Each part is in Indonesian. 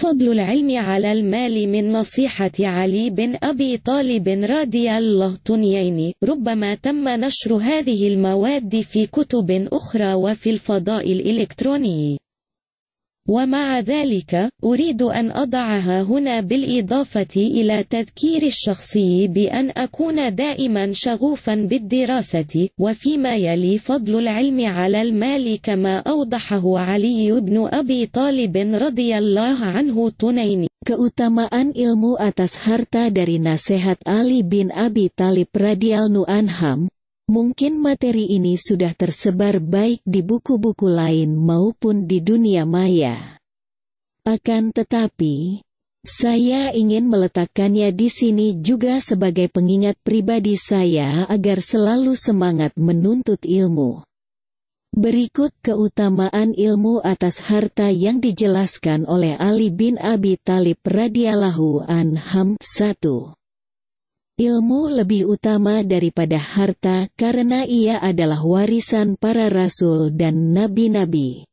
فضل العلم على المال من نصيحة علي بن أبي طالب رضي الله تنيين ربما تم نشر هذه المواد في كتب أخرى وفي الفضاء الإلكتروني ومع ذلك أريد أن أضعها هنا بالإضافة إلى تذكير الشخصي بأن أكون دائما شغوفا بالدراسة وفيما يلي فضل العلم على المال كما أوضحه علي بن أبي طالب رضي الله عنه تنيني Keutamaan ilmu atas harta dari nasihat Ali bin Abi Talib radhiyallahu anham Mungkin materi ini sudah tersebar baik di buku-buku lain maupun di dunia maya. Akan tetapi, saya ingin meletakkannya di sini juga sebagai pengingat pribadi saya agar selalu semangat menuntut ilmu. Berikut keutamaan ilmu atas harta yang dijelaskan oleh Ali bin Abi Talib radhiyallahu anham 1 ilmu lebih utama daripada harta karena ia adalah warisan para rasul dan nabi-nabi.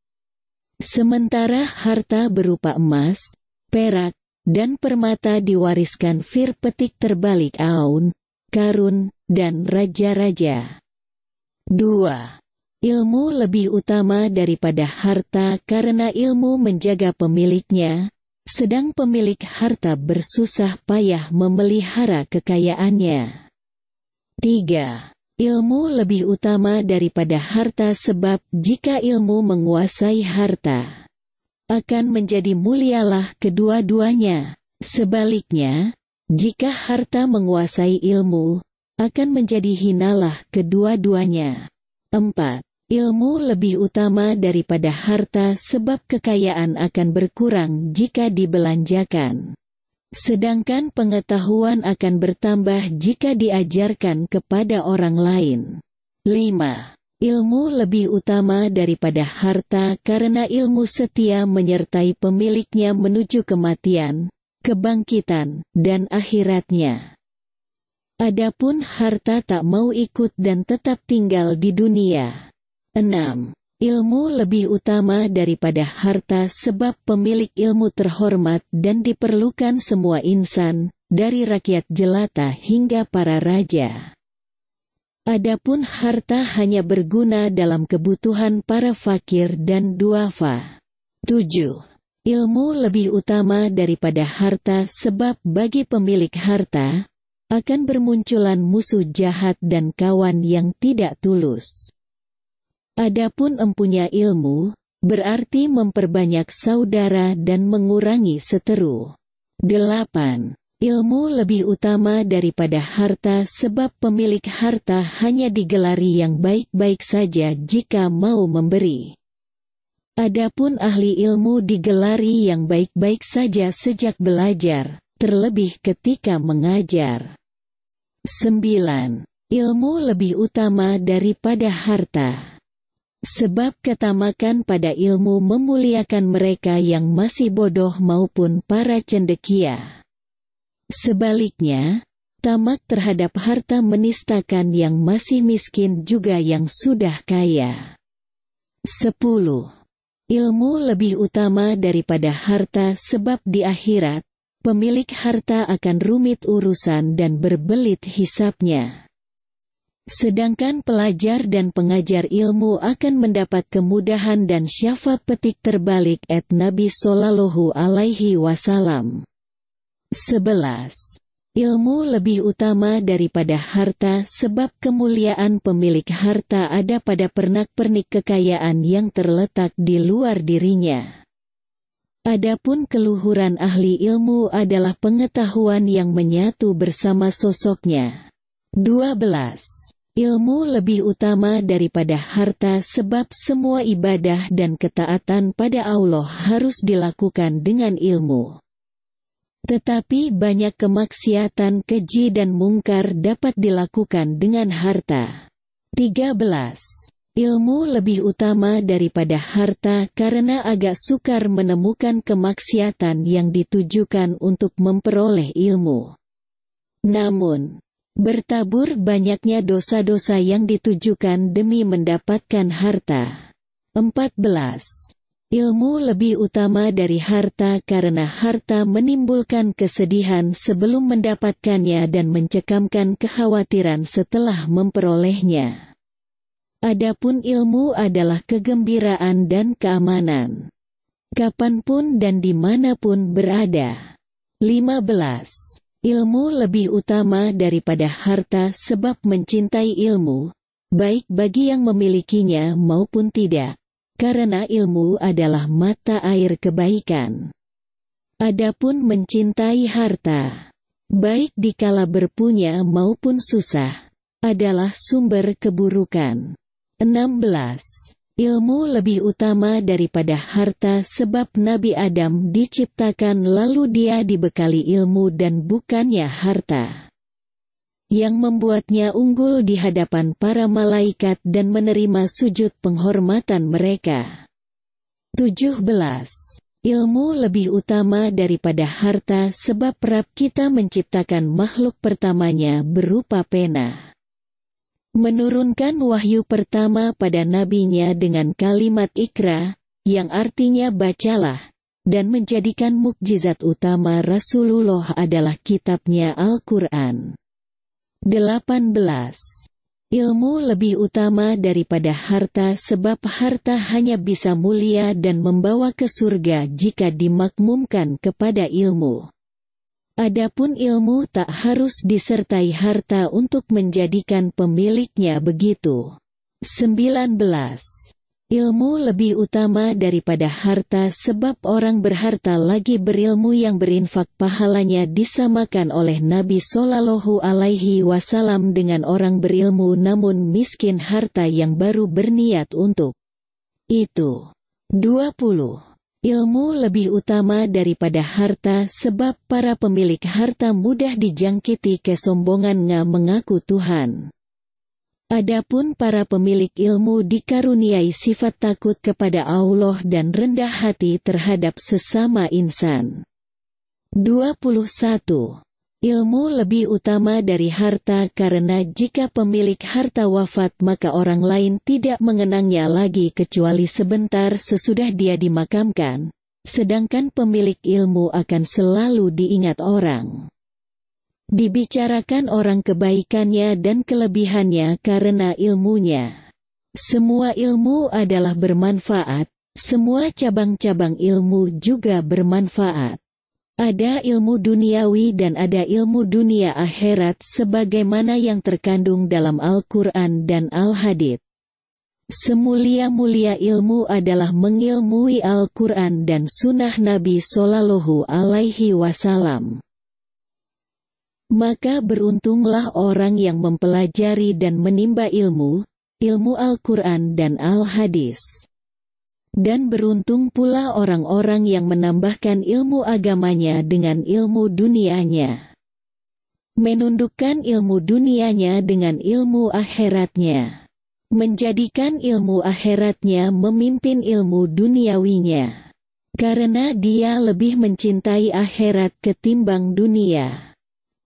Sementara harta berupa emas, perak, dan permata diwariskan fir petik terbalik Aun, Karun, dan Raja-Raja. 2. Ilmu lebih utama daripada harta karena ilmu menjaga pemiliknya, sedang pemilik harta bersusah payah memelihara kekayaannya. 3. Ilmu lebih utama daripada harta sebab jika ilmu menguasai harta, akan menjadi mulialah kedua-duanya. Sebaliknya, jika harta menguasai ilmu, akan menjadi hinalah kedua-duanya. 4. Ilmu lebih utama daripada harta sebab kekayaan akan berkurang jika dibelanjakan. Sedangkan pengetahuan akan bertambah jika diajarkan kepada orang lain. 5. Ilmu lebih utama daripada harta karena ilmu setia menyertai pemiliknya menuju kematian, kebangkitan, dan akhiratnya. Adapun harta tak mau ikut dan tetap tinggal di dunia. 6. Ilmu lebih utama daripada harta sebab pemilik ilmu terhormat dan diperlukan semua insan, dari rakyat jelata hingga para raja. Adapun harta hanya berguna dalam kebutuhan para fakir dan duafa. 7. Ilmu lebih utama daripada harta sebab bagi pemilik harta, akan bermunculan musuh jahat dan kawan yang tidak tulus. Adapun empunya ilmu, berarti memperbanyak saudara dan mengurangi seteru. 8. Ilmu lebih utama daripada harta sebab pemilik harta hanya digelari yang baik-baik saja jika mau memberi. Adapun ahli ilmu digelari yang baik-baik saja sejak belajar, terlebih ketika mengajar. 9. Ilmu lebih utama daripada harta. Sebab ketamakan pada ilmu memuliakan mereka yang masih bodoh maupun para cendekia. Sebaliknya, tamak terhadap harta menistakan yang masih miskin juga yang sudah kaya. 10. Ilmu lebih utama daripada harta sebab di akhirat, pemilik harta akan rumit urusan dan berbelit hisapnya. Sedangkan pelajar dan pengajar ilmu akan mendapat kemudahan dan syafa petik terbalik at Nabi Sallallahu Alaihi Wasallam. 11. Ilmu lebih utama daripada harta sebab kemuliaan pemilik harta ada pada pernak-pernik kekayaan yang terletak di luar dirinya. Adapun keluhuran ahli ilmu adalah pengetahuan yang menyatu bersama sosoknya. 12. Ilmu lebih utama daripada harta sebab semua ibadah dan ketaatan pada Allah harus dilakukan dengan ilmu. Tetapi banyak kemaksiatan keji dan mungkar dapat dilakukan dengan harta. 13. Ilmu lebih utama daripada harta karena agak sukar menemukan kemaksiatan yang ditujukan untuk memperoleh ilmu. Namun, Bertabur banyaknya dosa-dosa yang ditujukan demi mendapatkan harta. 14. Ilmu lebih utama dari harta karena harta menimbulkan kesedihan sebelum mendapatkannya dan mencekamkan kekhawatiran setelah memperolehnya. Adapun ilmu adalah kegembiraan dan keamanan. Kapanpun dan dimanapun berada. 15. Ilmu lebih utama daripada harta sebab mencintai ilmu, baik bagi yang memilikinya maupun tidak, karena ilmu adalah mata air kebaikan. Adapun mencintai harta, baik dikala berpunya maupun susah, adalah sumber keburukan. 16 ilmu lebih utama daripada harta sebab Nabi Adam diciptakan lalu dia dibekali ilmu dan bukannya harta. Yang membuatnya unggul di hadapan para malaikat dan menerima sujud penghormatan mereka. 17. Ilmu lebih utama daripada harta sebab Rab kita menciptakan makhluk pertamanya berupa pena menurunkan wahyu pertama pada nabinya dengan kalimat ikra, yang artinya bacalah, dan menjadikan mukjizat utama Rasulullah adalah kitabnya Al-Quran. 18. Ilmu lebih utama daripada harta sebab harta hanya bisa mulia dan membawa ke surga jika dimakmumkan kepada ilmu. Adapun ilmu tak harus disertai harta untuk menjadikan pemiliknya begitu. 19. Ilmu lebih utama daripada harta sebab orang berharta lagi berilmu yang berinfak pahalanya disamakan oleh Nabi Sallallahu Alaihi Wasallam dengan orang berilmu namun miskin harta yang baru berniat untuk itu. 20. Ilmu lebih utama daripada harta sebab para pemilik harta mudah dijangkiti kesombongan nga mengaku Tuhan. Adapun para pemilik ilmu dikaruniai sifat takut kepada Allah dan rendah hati terhadap sesama insan. 21. Ilmu lebih utama dari harta karena jika pemilik harta wafat maka orang lain tidak mengenangnya lagi kecuali sebentar sesudah dia dimakamkan, sedangkan pemilik ilmu akan selalu diingat orang. Dibicarakan orang kebaikannya dan kelebihannya karena ilmunya. Semua ilmu adalah bermanfaat, semua cabang-cabang ilmu juga bermanfaat. Ada ilmu duniawi dan ada ilmu dunia akhirat sebagaimana yang terkandung dalam Al-Quran dan al hadid Semulia-mulia ilmu adalah mengilmui Al-Quran dan sunnah Nabi Sallallahu Alaihi Wasallam. Maka beruntunglah orang yang mempelajari dan menimba ilmu, ilmu Al-Quran dan Al-Hadis. Dan beruntung pula orang-orang yang menambahkan ilmu agamanya dengan ilmu dunianya. Menundukkan ilmu dunianya dengan ilmu akhiratnya. Menjadikan ilmu akhiratnya memimpin ilmu duniawinya. Karena dia lebih mencintai akhirat ketimbang dunia.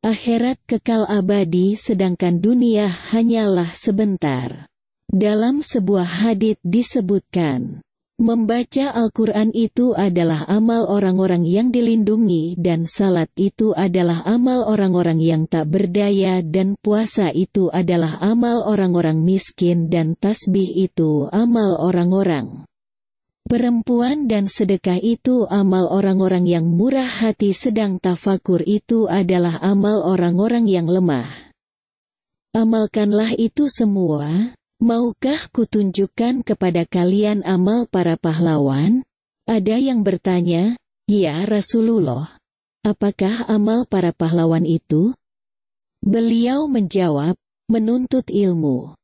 Akhirat kekal abadi sedangkan dunia hanyalah sebentar. Dalam sebuah hadith disebutkan, Membaca Al-Quran itu adalah amal orang-orang yang dilindungi dan salat itu adalah amal orang-orang yang tak berdaya dan puasa itu adalah amal orang-orang miskin dan tasbih itu amal orang-orang. Perempuan dan sedekah itu amal orang-orang yang murah hati sedang tafakur itu adalah amal orang-orang yang lemah. Amalkanlah itu semua, Maukah kutunjukkan kepada kalian amal para pahlawan? Ada yang bertanya, Ya Rasulullah, apakah amal para pahlawan itu? Beliau menjawab, menuntut ilmu.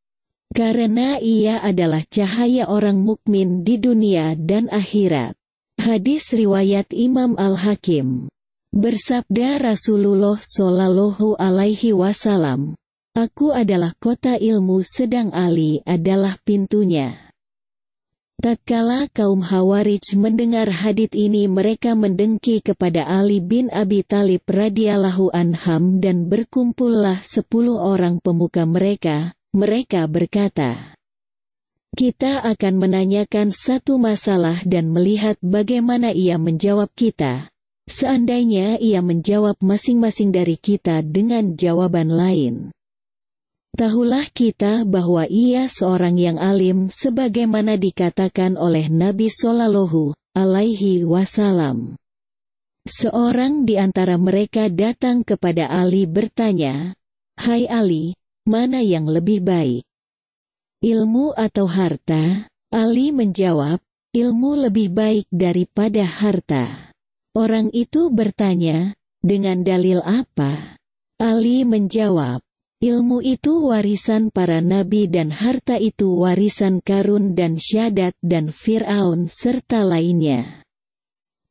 Karena ia adalah cahaya orang mukmin di dunia dan akhirat. Hadis riwayat Imam Al-Hakim. Bersabda Rasulullah Shallallahu alaihi wasallam, Aku adalah kota ilmu sedang Ali adalah pintunya. Tatkala kaum Hawarij mendengar hadit ini mereka mendengki kepada Ali bin Abi Talib radhiyallahu anham dan berkumpullah sepuluh orang pemuka mereka, mereka berkata, Kita akan menanyakan satu masalah dan melihat bagaimana ia menjawab kita. Seandainya ia menjawab masing-masing dari kita dengan jawaban lain, Tahulah kita bahwa ia seorang yang alim sebagaimana dikatakan oleh Nabi Sallallahu alaihi wasallam. Seorang di antara mereka datang kepada Ali bertanya, "Hai Ali, mana yang lebih baik? Ilmu atau harta?" Ali menjawab, "Ilmu lebih baik daripada harta." Orang itu bertanya, "Dengan dalil apa?" Ali menjawab, Ilmu itu warisan para nabi dan harta itu warisan Karun dan Syadat dan Fir'aun serta lainnya.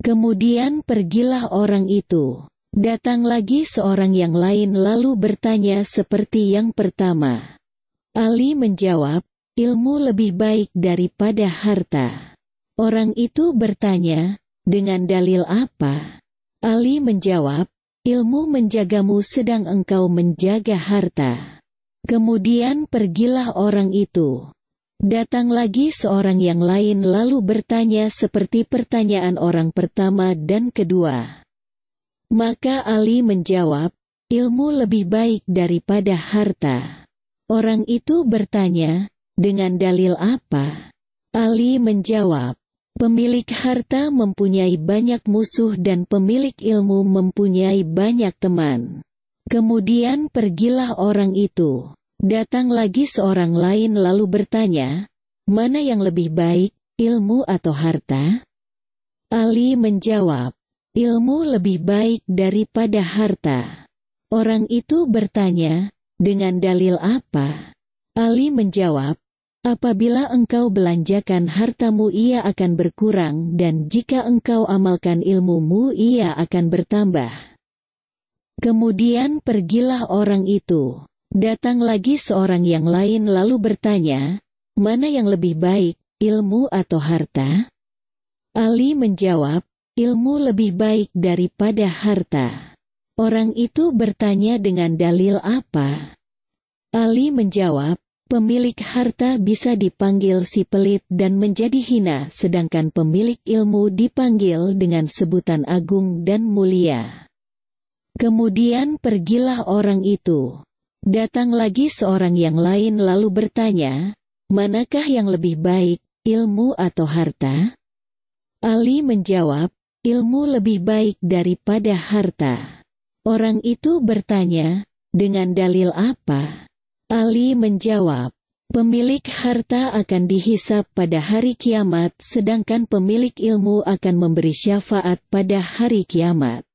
Kemudian pergilah orang itu. Datang lagi seorang yang lain lalu bertanya seperti yang pertama. Ali menjawab, ilmu lebih baik daripada harta. Orang itu bertanya, dengan dalil apa? Ali menjawab, Ilmu menjagamu sedang engkau menjaga harta. Kemudian pergilah orang itu. Datang lagi seorang yang lain lalu bertanya seperti pertanyaan orang pertama dan kedua. Maka Ali menjawab, ilmu lebih baik daripada harta. Orang itu bertanya, dengan dalil apa? Ali menjawab, Pemilik harta mempunyai banyak musuh dan pemilik ilmu mempunyai banyak teman. Kemudian pergilah orang itu. Datang lagi seorang lain lalu bertanya, mana yang lebih baik, ilmu atau harta? Ali menjawab, ilmu lebih baik daripada harta. Orang itu bertanya, dengan dalil apa? Ali menjawab, Apabila engkau belanjakan hartamu ia akan berkurang dan jika engkau amalkan ilmumu ia akan bertambah. Kemudian pergilah orang itu. Datang lagi seorang yang lain lalu bertanya, mana yang lebih baik, ilmu atau harta? Ali menjawab, ilmu lebih baik daripada harta. Orang itu bertanya dengan dalil apa? Ali menjawab, Pemilik harta bisa dipanggil si pelit dan menjadi hina, sedangkan pemilik ilmu dipanggil dengan sebutan agung dan mulia. Kemudian pergilah orang itu. Datang lagi seorang yang lain lalu bertanya, manakah yang lebih baik, ilmu atau harta? Ali menjawab, ilmu lebih baik daripada harta. Orang itu bertanya, dengan dalil apa? Ali menjawab, Pemilik harta akan dihisap pada hari kiamat, sedangkan pemilik ilmu akan memberi syafaat pada hari kiamat.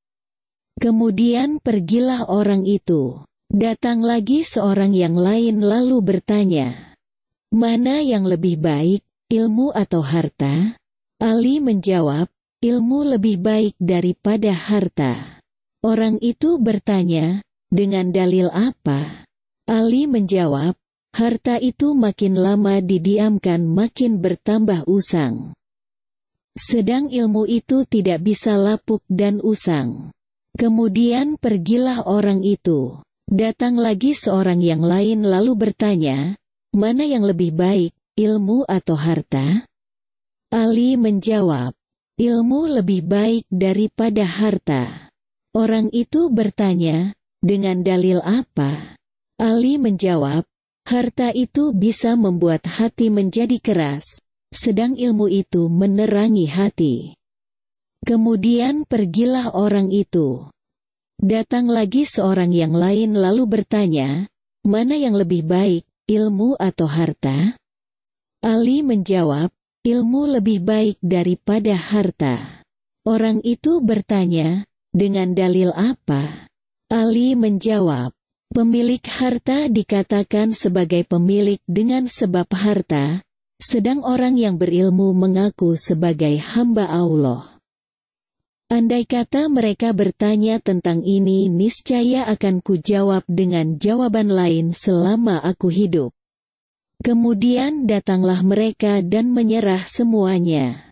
Kemudian pergilah orang itu. Datang lagi seorang yang lain lalu bertanya, "Mana yang lebih baik, ilmu atau harta?" Ali menjawab, "Ilmu lebih baik daripada harta." Orang itu bertanya, "Dengan dalil apa?" Ali menjawab, harta itu makin lama didiamkan makin bertambah usang. Sedang ilmu itu tidak bisa lapuk dan usang. Kemudian pergilah orang itu. Datang lagi seorang yang lain lalu bertanya, mana yang lebih baik, ilmu atau harta? Ali menjawab, ilmu lebih baik daripada harta. Orang itu bertanya, dengan dalil apa? Ali menjawab, harta itu bisa membuat hati menjadi keras, sedang ilmu itu menerangi hati. Kemudian pergilah orang itu. Datang lagi seorang yang lain lalu bertanya, mana yang lebih baik, ilmu atau harta? Ali menjawab, ilmu lebih baik daripada harta. Orang itu bertanya, dengan dalil apa? Ali menjawab, Pemilik harta dikatakan sebagai pemilik dengan sebab harta, sedang orang yang berilmu mengaku sebagai hamba Allah. Andai kata mereka bertanya tentang ini niscaya akan kujawab dengan jawaban lain selama aku hidup. Kemudian datanglah mereka dan menyerah semuanya.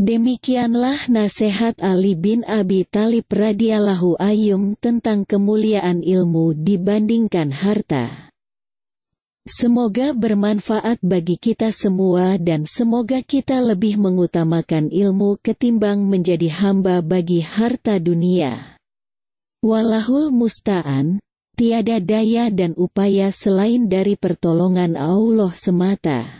Demikianlah nasihat Ali bin Abi Talib radhiyallahu ayum tentang kemuliaan ilmu dibandingkan harta. Semoga bermanfaat bagi kita semua dan semoga kita lebih mengutamakan ilmu ketimbang menjadi hamba bagi harta dunia. Walahul musta'an, tiada daya dan upaya selain dari pertolongan Allah semata.